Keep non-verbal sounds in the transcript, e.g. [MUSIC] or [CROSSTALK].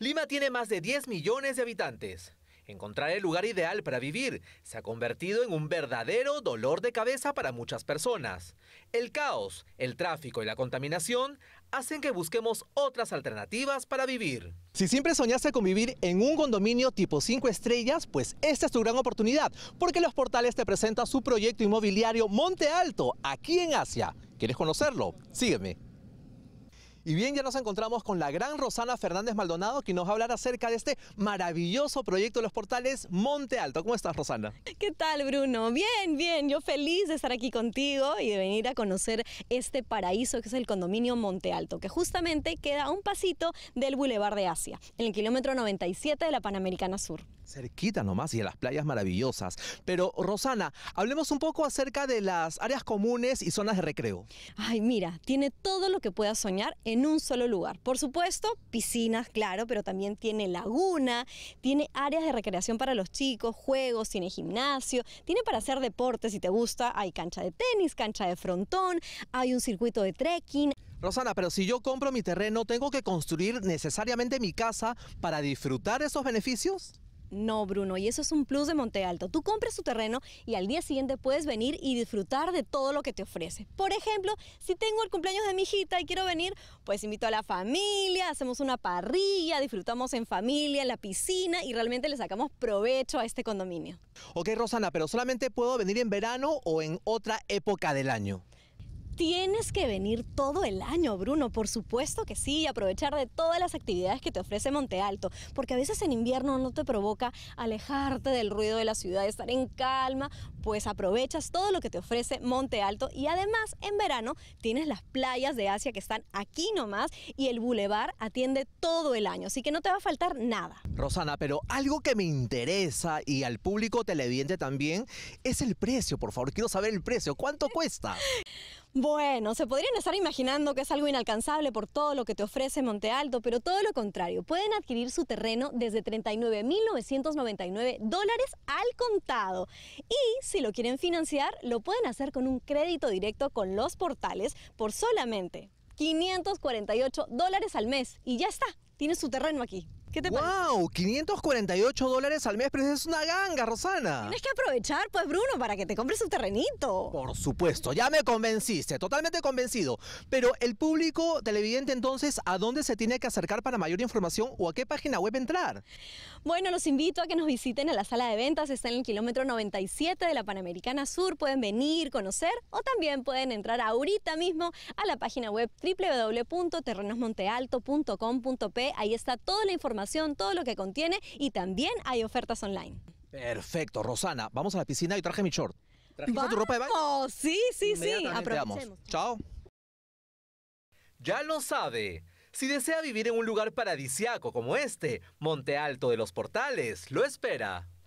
Lima tiene más de 10 millones de habitantes. Encontrar el lugar ideal para vivir se ha convertido en un verdadero dolor de cabeza para muchas personas. El caos, el tráfico y la contaminación hacen que busquemos otras alternativas para vivir. Si siempre soñaste con vivir en un condominio tipo 5 estrellas, pues esta es tu gran oportunidad, porque Los Portales te presenta su proyecto inmobiliario Monte Alto, aquí en Asia. ¿Quieres conocerlo? Sígueme. Y bien, ya nos encontramos con la gran Rosana Fernández Maldonado, quien nos va a hablar acerca de este maravilloso proyecto de los portales Monte Alto. ¿Cómo estás, Rosana? ¿Qué tal, Bruno? Bien, bien. Yo feliz de estar aquí contigo y de venir a conocer este paraíso que es el condominio Monte Alto, que justamente queda a un pasito del Boulevard de Asia, en el kilómetro 97 de la Panamericana Sur. Cerquita nomás y de las playas maravillosas. Pero, Rosana, hablemos un poco acerca de las áreas comunes y zonas de recreo. Ay, mira, tiene todo lo que puedas soñar en en un solo lugar. Por supuesto, piscinas, claro, pero también tiene laguna, tiene áreas de recreación para los chicos, juegos, tiene gimnasio, tiene para hacer deporte si te gusta, hay cancha de tenis, cancha de frontón, hay un circuito de trekking. Rosana, pero si yo compro mi terreno, ¿tengo que construir necesariamente mi casa para disfrutar esos beneficios? No, Bruno, y eso es un plus de Monte Alto. Tú compras tu terreno y al día siguiente puedes venir y disfrutar de todo lo que te ofrece. Por ejemplo, si tengo el cumpleaños de mi hijita y quiero venir, pues invito a la familia, hacemos una parrilla, disfrutamos en familia, en la piscina y realmente le sacamos provecho a este condominio. Ok, Rosana, pero solamente puedo venir en verano o en otra época del año. Tienes que venir todo el año, Bruno, por supuesto que sí, aprovechar de todas las actividades que te ofrece Monte Alto, porque a veces en invierno no te provoca alejarte del ruido de la ciudad, estar en calma, pues aprovechas todo lo que te ofrece Monte Alto y además en verano tienes las playas de Asia que están aquí nomás y el bulevar atiende todo el año, así que no te va a faltar nada. Rosana, pero algo que me interesa y al público televidente también es el precio, por favor, quiero saber el precio, ¿cuánto cuesta? [LAUGHS] Bueno, se podrían estar imaginando que es algo inalcanzable por todo lo que te ofrece Monte Alto, pero todo lo contrario, pueden adquirir su terreno desde 39.999 dólares al contado. Y si lo quieren financiar, lo pueden hacer con un crédito directo con los portales por solamente 548 dólares al mes. Y ya está, tienes su terreno aquí. ¿Qué te ¡Wow! 548 dólares al mes, pero es una ganga, Rosana. Tienes que aprovechar, pues, Bruno, para que te compres un terrenito. Por supuesto, ya me convenciste, totalmente convencido. Pero el público televidente, entonces, ¿a dónde se tiene que acercar para mayor información o a qué página web entrar? Bueno, los invito a que nos visiten a la sala de ventas, está en el kilómetro 97 de la Panamericana Sur. Pueden venir, conocer o también pueden entrar ahorita mismo a la página web www.terrenosmontealto.com.p. Ahí está toda la información todo lo que contiene y también hay ofertas online. Perfecto, Rosana. Vamos a la piscina y traje mi short. tu ropa de baño? Oh, sí, sí, sí. Aprovechemos. Chao. Ya lo sabe. Si desea vivir en un lugar paradisiaco como este, Monte Alto de los Portales lo espera.